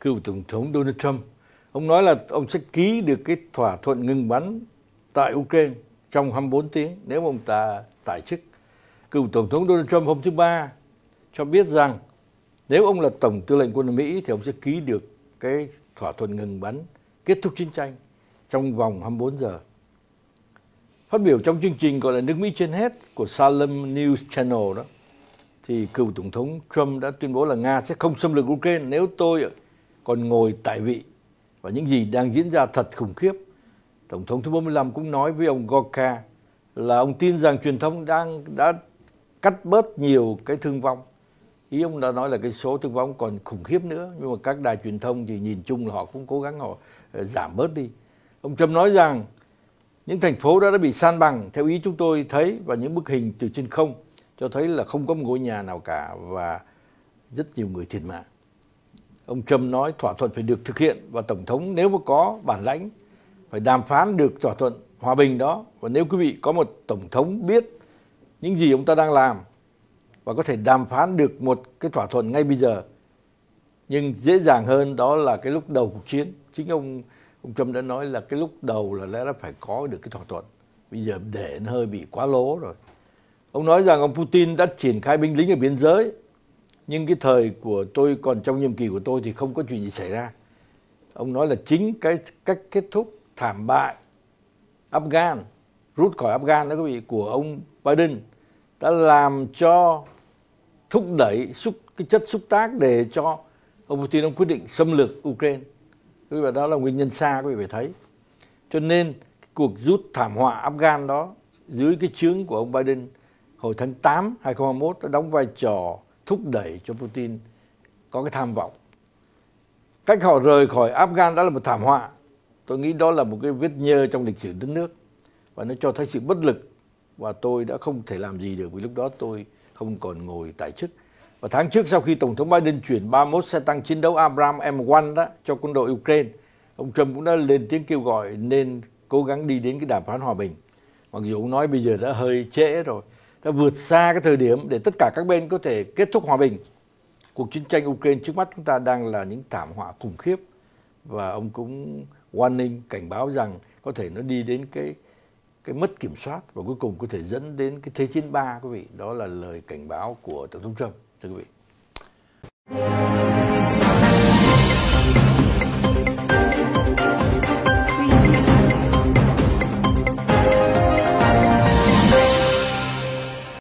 cựu tổng thống Donald Trump. Ông nói là ông sẽ ký được cái thỏa thuận ngừng bắn tại Ukraine trong 24 tiếng nếu ông ta tại chức. Cựu tổng thống Donald Trump hôm thứ ba cho biết rằng nếu ông là tổng tư lệnh quân Mỹ thì ông sẽ ký được cái thỏa thuận ngừng bắn kết thúc chiến tranh trong vòng 24 giờ. Phát biểu trong chương trình gọi là nước Mỹ trên hết của Salem News Channel đó, thì cựu Tổng thống Trump đã tuyên bố là Nga sẽ không xâm lược Ukraine nếu tôi còn ngồi tại vị và những gì đang diễn ra thật khủng khiếp. Tổng thống thứ 45 cũng nói với ông Gorka là ông tin rằng truyền thông đang đã cắt bớt nhiều cái thương vong. Ý ông đã nói là cái số thương vong còn khủng khiếp nữa, nhưng mà các đài truyền thông thì nhìn chung là họ cũng cố gắng họ ờ, giảm bớt đi. Ông Trump nói rằng những thành phố đã, đã bị san bằng theo ý chúng tôi thấy và những bức hình từ trên không cho thấy là không có một ngôi nhà nào cả và rất nhiều người thiệt mạng. Ông Trump nói thỏa thuận phải được thực hiện và Tổng thống nếu mà có bản lãnh phải đàm phán được thỏa thuận hòa bình đó. Và nếu quý vị có một Tổng thống biết những gì ông ta đang làm và có thể đàm phán được một cái thỏa thuận ngay bây giờ. Nhưng dễ dàng hơn đó là cái lúc đầu cuộc chiến. Chính ông ông Trump đã nói là cái lúc đầu là lẽ ra phải có được cái thỏa thuận. Bây giờ để nó hơi bị quá lố rồi. Ông nói rằng ông Putin đã triển khai binh lính ở biên giới nhưng cái thời của tôi còn trong nhiệm kỳ của tôi thì không có chuyện gì xảy ra ông nói là chính cái cách kết thúc thảm bại Afghan rút khỏi Afghan đó quý vị của ông Biden đã làm cho thúc đẩy xúc cái chất xúc tác để cho ông Putin ông quyết định xâm lược Ukraine quý vị và đó là nguyên nhân xa quý vị phải thấy cho nên cuộc rút thảm họa Afghan đó dưới cái chướng của ông Biden hồi tháng 8 2021 đã đóng vai trò thúc đẩy cho Putin có cái tham vọng. Cách họ rời khỏi Afghan đã là một thảm họa. Tôi nghĩ đó là một cái vết nhơ trong lịch sử đất nước và nó cho thấy sự bất lực và tôi đã không thể làm gì được vì lúc đó tôi không còn ngồi tại chức. Và tháng trước sau khi Tổng thống Biden chuyển 31 xe tăng chiến đấu Abrams M1 đó cho quân đội Ukraine, ông Trump cũng đã lên tiếng kêu gọi nên cố gắng đi đến cái đàm phán hòa bình. Mặc dù ông nói bây giờ đã hơi trễ rồi, đã vượt xa cái thời điểm để tất cả các bên có thể kết thúc hòa bình. Cuộc chiến tranh Ukraine trước mắt chúng ta đang là những thảm họa khủng khiếp và ông cũng warning cảnh báo rằng có thể nó đi đến cái cái mất kiểm soát và cuối cùng có thể dẫn đến cái thế chiến ba quý vị đó là lời cảnh báo của tổng thống trump thưa quý vị